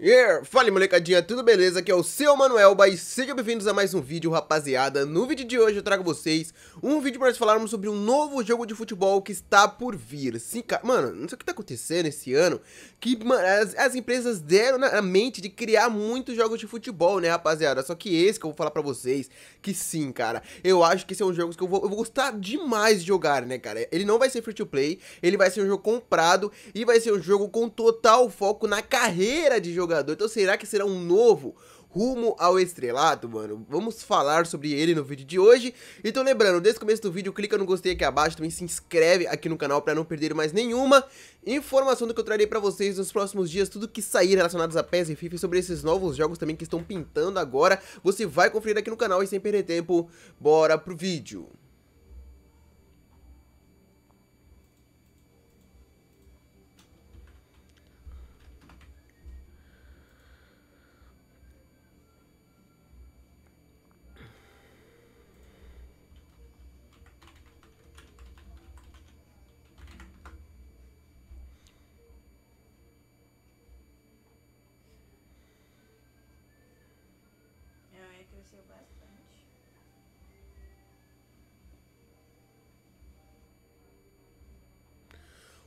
Yeah! Fala molecadinha, tudo beleza? Aqui é o seu Manuel e sejam bem-vindos a mais um vídeo, rapaziada. No vídeo de hoje eu trago vocês um vídeo para nós falarmos sobre um novo jogo de futebol que está por vir. Sim, cara, mano, não sei o que está acontecendo esse ano, que mano, as, as, empresas deram na mente de criar muitos jogos de futebol, né, rapaziada? Só que esse que eu vou falar para vocês, que sim, cara, eu acho que esse é um jogo que eu vou, eu vou gostar demais de jogar, né, cara? Ele não vai ser free to play, ele vai ser um jogo comprado e vai ser um jogo com total foco na carreira de jogo jogador. Então será que será um novo rumo ao estrelato, mano? Vamos falar sobre ele no vídeo de hoje. Então lembrando, desde o começo do vídeo, clica no gostei aqui abaixo, também se inscreve aqui no canal para não perder mais nenhuma informação do que eu trarei para vocês nos próximos dias, tudo que sair relacionados a PES e FIFA e sobre esses novos jogos também que estão pintando agora, você vai conferir aqui no canal e sem perder tempo, bora pro vídeo.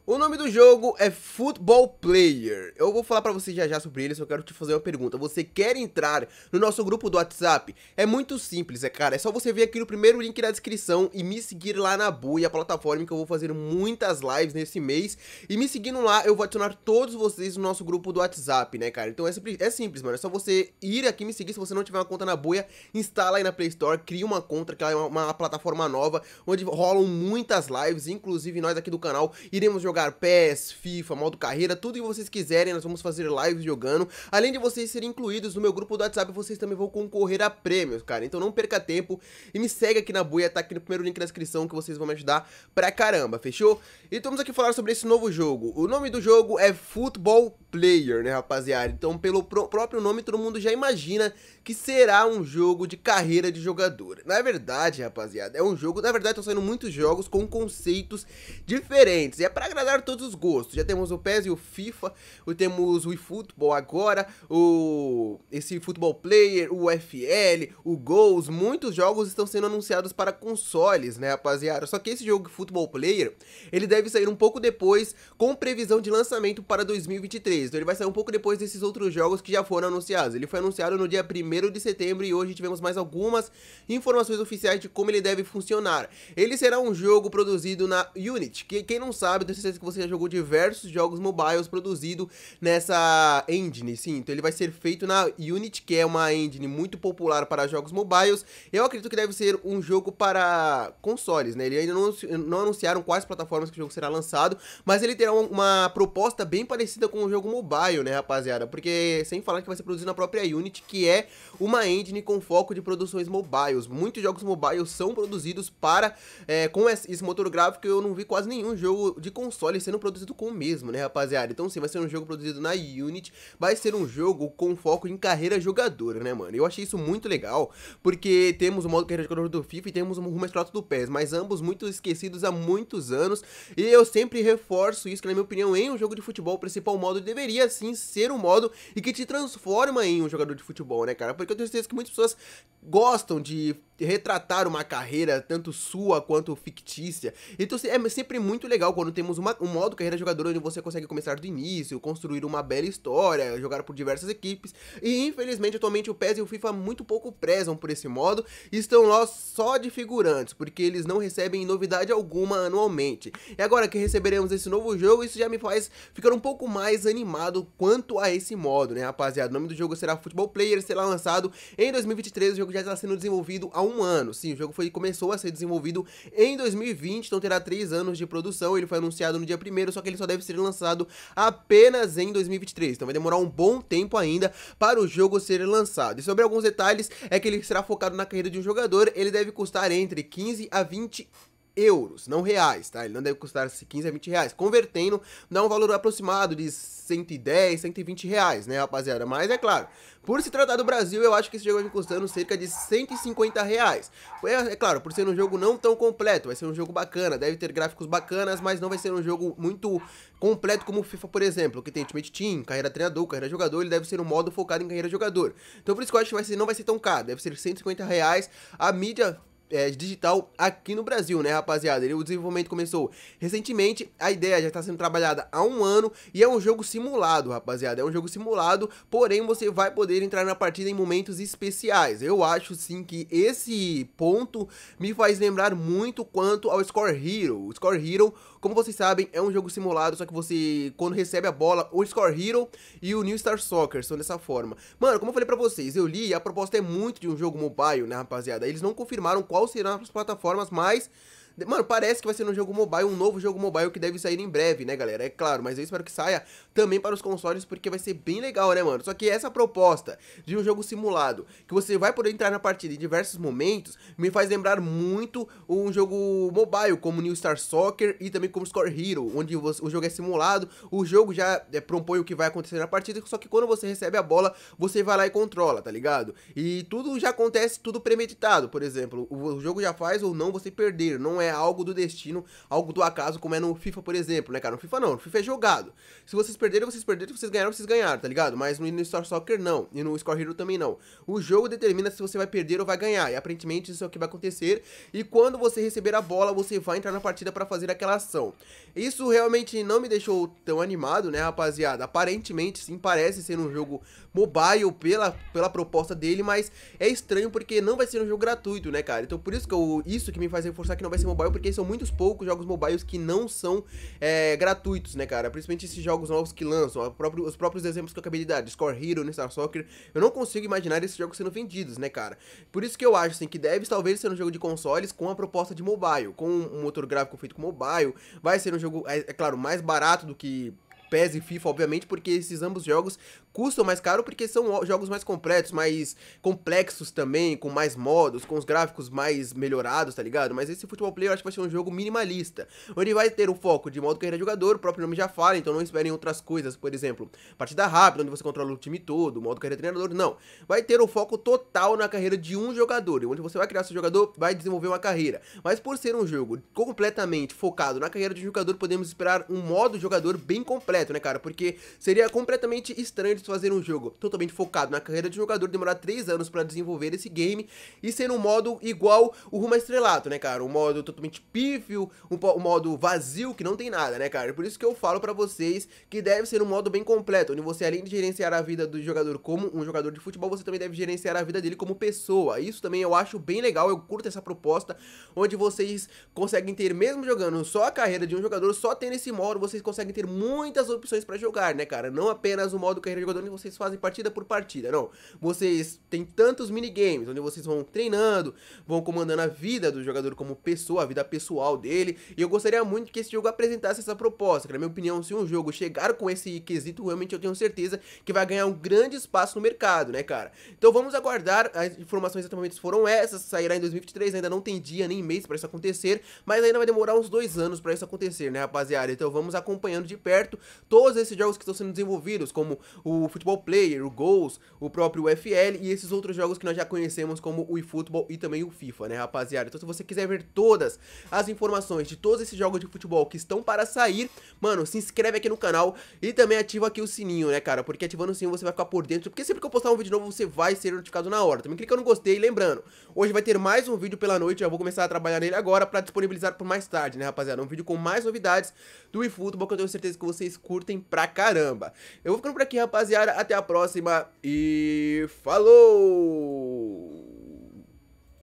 O nome do jogo é Football Player. Eu vou falar para você já já sobre ele, só quero te fazer uma pergunta. Você quer entrar no nosso grupo do WhatsApp? É muito simples, é cara. É só você vir aqui no primeiro link da descrição e me seguir lá na Buia, a plataforma que eu vou fazer muitas lives nesse mês. E me seguindo lá, eu vou adicionar todos vocês no nosso grupo do WhatsApp, né, cara? Então é simples, é simples mano. É só você ir aqui me seguir. Se você não tiver uma conta na Buia, instala aí na Play Store, cria uma conta, que é uma, uma plataforma nova, onde rolam muitas lives. Inclusive nós aqui do canal iremos jogar jogar PES, FIFA, modo carreira, tudo que vocês quiserem, nós vamos fazer lives jogando. Além de vocês serem incluídos no meu grupo do WhatsApp, vocês também vão concorrer a prêmios, cara. Então não perca tempo e me segue aqui na buia, tá aqui no primeiro link na descrição que vocês vão me ajudar pra caramba, fechou? E estamos aqui falar sobre esse novo jogo. O nome do jogo é Football Player, né, rapaziada? Então pelo pr próprio nome todo mundo já imagina que será um jogo de carreira de jogador. Na verdade, rapaziada, é um jogo, na verdade estão saindo muitos jogos com conceitos diferentes. E é pra agradar agradar todos os gostos. Já temos o PES e o FIFA, o temos o eFootball agora, o esse Football Player, o FL, o Goals, muitos jogos estão sendo anunciados para consoles, né, rapaziada? Só que esse jogo Football Player, ele deve sair um pouco depois com previsão de lançamento para 2023. Então ele vai sair um pouco depois desses outros jogos que já foram anunciados. Ele foi anunciado no dia 1 de setembro e hoje tivemos mais algumas informações oficiais de como ele deve funcionar. Ele será um jogo produzido na Unity, que quem não sabe, certeza que você já jogou diversos jogos mobiles produzidos nessa engine, sim. Então ele vai ser feito na Unity, que é uma engine muito popular para jogos mobiles. Eu acredito que deve ser um jogo para consoles, né? Ele ainda não, não anunciaram quais plataformas que o jogo será lançado, mas ele terá uma, proposta bem parecida com o um jogo mobile, né, rapaziada? Porque sem falar que vai ser produzido na própria Unity, que é uma engine com foco de produções mobiles. Muitos jogos mobiles são produzidos para é, com esse motor gráfico. Eu não vi quase nenhum jogo de console consoles sendo produzido com o mesmo, né, rapaziada? Então, sim, vai ser um jogo produzido na Unity, vai ser um jogo com foco em carreira jogadora, né, mano? Eu achei isso muito legal, porque temos o modo carreira jogadora do FIFA e temos o rumo do PES, mas ambos muito esquecidos há muitos anos, e eu sempre reforço isso, que na minha opinião, em um jogo de futebol, o principal modo deveria, sim, ser um modo e que te transforma em um jogador de futebol, né, cara? Porque eu tenho certeza que muitas pessoas gostam de retratar uma carreira, tanto sua quanto fictícia, então é sempre muito legal quando temos uma uma, um modo carreira jogador onde você consegue começar do início, construir uma bela história, jogar por diversas equipes. E infelizmente atualmente o PES e o FIFA muito pouco prezam por esse modo e estão lá só de figurantes, porque eles não recebem novidade alguma anualmente. E agora que receberemos esse novo jogo, isso já me faz ficar um pouco mais animado quanto a esse modo, né, rapaziada? O nome do jogo será Football Player, será lançado em 2023, o jogo já está sendo desenvolvido há um ano. Sim, o jogo foi começou a ser desenvolvido em 2020, então terá três anos de produção. Ele foi anunciado lançado no dia 1 só que ele só deve ser lançado apenas em 2023. Então vai demorar um bom tempo ainda para o jogo ser lançado. E sobre alguns detalhes, é que ele será focado na carreira de um jogador, ele deve custar entre 15 a 20 euros, não reais, tá? Ele não deve custar 15 a 20 reais. Convertendo, dá um valor aproximado de 110, 120 reais, né, rapaziada? Mas é claro, por se tratar do Brasil, eu acho que esse jogo vai vir custando cerca de 150 reais. É, é, claro, por ser um jogo não tão completo, vai ser um jogo bacana, deve ter gráficos bacanas, mas não vai ser um jogo muito completo como o FIFA, por exemplo, que tem Ultimate Team, carreira treinador, carreira jogador, ele deve ser um modo focado em carreira jogador. Então por isso que eu acho que vai ser, não vai ser tão caro, deve ser 150 reais. A mídia é, digital aqui no Brasil, né, rapaziada? Ele, o desenvolvimento começou recentemente, a ideia já está sendo trabalhada há um ano e é um jogo simulado, rapaziada. É um jogo simulado, porém você vai poder entrar na partida em momentos especiais. Eu acho sim que esse ponto me faz lembrar muito quanto ao Score Hero. O Score Hero, como vocês sabem, é um jogo simulado, só que você, quando recebe a bola, o Score Hero e o New Star Soccer são dessa forma. Mano, como eu falei pra vocês, eu li, a proposta é muito de um jogo mobile, né, rapaziada? Eles não confirmaram qual qual serão as plataformas mais Mano, parece que vai ser um jogo mobile, um novo jogo mobile que deve sair em breve, né, galera? É claro, mas eu espero que saia também para os consoles, porque vai ser bem legal, né, mano? Só que essa proposta de um jogo simulado, que você vai poder entrar na partida em diversos momentos, me faz lembrar muito um jogo mobile, como New Star Soccer e também como Score Hero, onde o jogo é simulado, o jogo já é, propõe o que vai acontecer na partida, só que quando você recebe a bola, você vai lá e controla, tá ligado? E tudo já acontece, tudo premeditado, por exemplo, o, o jogo já faz ou não você perder, não é é algo do destino, algo do acaso, como é no FIFA, por exemplo, né, cara? No FIFA não, no FIFA é jogado. Se vocês perderem, vocês perderam, se vocês ganharam, vocês ganharam, tá ligado? Mas no, Star Soccer não, e no Score Hero também não. O jogo determina se você vai perder ou vai ganhar, e aparentemente isso é o que vai acontecer, e quando você receber a bola, você vai entrar na partida para fazer aquela ação. Isso realmente não me deixou tão animado, né, rapaziada? Aparentemente, sim, parece ser um jogo mobile pela, pela proposta dele, mas é estranho porque não vai ser um jogo gratuito, né, cara? Então por isso que eu, isso que me faz reforçar que não vai ser mobile mobile, porque são muitos poucos jogos mobiles que não são é, gratuitos, né, cara? Principalmente esses jogos novos que lançam, os próprios exemplos que eu acabei de dar, Score Hero, né, Star Soccer, eu não consigo imaginar esses jogos sendo vendidos, né, cara? Por isso que eu acho, assim, que deve talvez ser um jogo de consoles com a proposta de mobile, com um motor gráfico feito com mobile, vai ser um jogo, é, é claro, mais barato do que PES e FIFA, obviamente, porque esses ambos jogos custam mais caro porque são jogos mais completos, mais complexos também, com mais modos, com os gráficos mais melhorados, tá ligado? Mas esse Futebol Player eu acho que vai ser um jogo minimalista, onde vai ter o foco de modo carreira de é jogador, o próprio nome já fala, então não esperem outras coisas, por exemplo, partida rápida, onde você controla o time todo, modo carreira é treinador, não. Vai ter o foco total na carreira de um jogador, onde você vai criar seu jogador, vai desenvolver uma carreira. Mas por ser um jogo completamente focado na carreira de um jogador, podemos esperar um modo jogador bem completo completo, né, cara? Porque seria completamente estranho de fazer um jogo totalmente focado na carreira de jogador, demorar 3 anos para desenvolver esse game e ser um modo igual o Rumo Estrelato, né, cara? Um modo totalmente pífio, um, um modo vazio que não tem nada, né, cara? Por isso que eu falo para vocês que deve ser um modo bem completo, onde você além de gerenciar a vida do jogador como um jogador de futebol, você também deve gerenciar a vida dele como pessoa. Isso também eu acho bem legal, eu curto essa proposta, onde vocês conseguem ter, mesmo jogando só a carreira de um jogador, só tendo esse modo, vocês conseguem ter muitas várias opções para jogar, né, cara? Não apenas o modo carreira de jogador onde vocês fazem partida por partida, não. Vocês têm tantos minigames onde vocês vão treinando, vão comandando a vida do jogador como pessoa, a vida pessoal dele. E eu gostaria muito que esse jogo apresentasse essa proposta. Que, na minha opinião, se um jogo chegar com esse quesito, realmente eu tenho certeza que vai ganhar um grande espaço no mercado, né, cara? Então vamos aguardar. As informações exatamente foram essas. Sairá em 2023, ainda não tem dia nem mês para isso acontecer, mas ainda vai demorar uns dois anos para isso acontecer, né, rapaziada? Então vamos acompanhando de perto todos esses jogos que estão sendo desenvolvidos, como o Futebol Player, o Goals, o próprio FL e esses outros jogos que nós já conhecemos como o eFootball e também o FIFA, né, rapaziada? Então se você quiser ver todas as informações de todos esses jogos de futebol que estão para sair, mano, se inscreve aqui no canal e também ativa aqui o sininho, né, cara? Porque ativando o sininho você vai ficar por dentro, porque sempre que eu postar um vídeo novo você vai ser notificado na hora. Também clica no gostei, lembrando, hoje vai ter mais um vídeo pela noite, eu vou começar a trabalhar nele agora para disponibilizar por mais tarde, né, rapaziada? Um vídeo com mais novidades do eFootball que eu tenho certeza que vocês curtem pra caramba. Eu vou ficando por aqui, rapaziada. Até a próxima e falou!